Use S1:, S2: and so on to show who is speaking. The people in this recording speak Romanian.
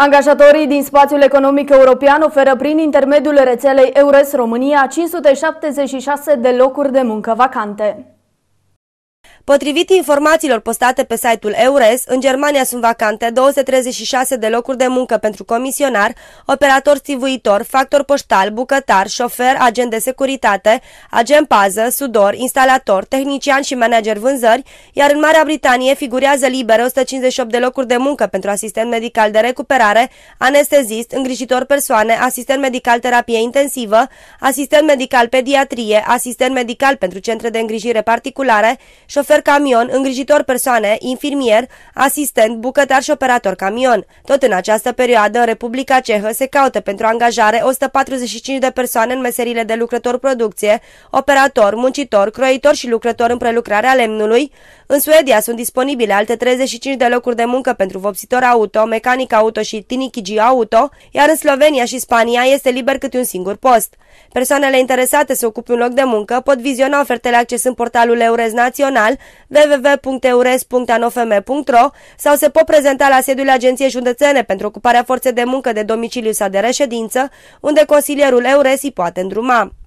S1: Angajatorii din spațiul economic european oferă prin intermediul rețelei EURES România 576 de locuri de muncă vacante.
S2: Potrivit informațiilor postate pe site-ul EURES, în Germania sunt vacante 236 de locuri de muncă pentru comisionar, operator stivuitor, factor poștal, bucătar, șofer, agent de securitate, agent pază, sudor, instalator, tehnician și manager vânzări, iar în Marea Britanie figurează liberă 158 de locuri de muncă pentru asistent medical de recuperare, anestezist, îngrijitor persoane, asistent medical terapie intensivă, asistent medical pediatrie, asistent medical pentru centre de îngrijire particulare, șofer șofer camion, îngrijitor persoane, infirmier, asistent, bucătar și operator camion. Tot în această perioadă, în Republica Cehă se caută pentru angajare 145 de persoane în meserile de lucrător-producție, operator, muncitor, croitor și lucrător în prelucrarea lemnului. În Suedia sunt disponibile alte 35 de locuri de muncă pentru vopsitor auto, mecanic auto și tinichigi auto, iar în Slovenia și Spania este liber câte un singur post. Persoanele interesate să ocupe un loc de muncă pot viziona ofertele accesând portalul Eurez Național, www.eures.anofm.ro sau se pot prezenta la sediul Agenției Județene pentru ocuparea forței de muncă de domiciliu sau de reședință, unde consilierul Eures îi poate îndruma.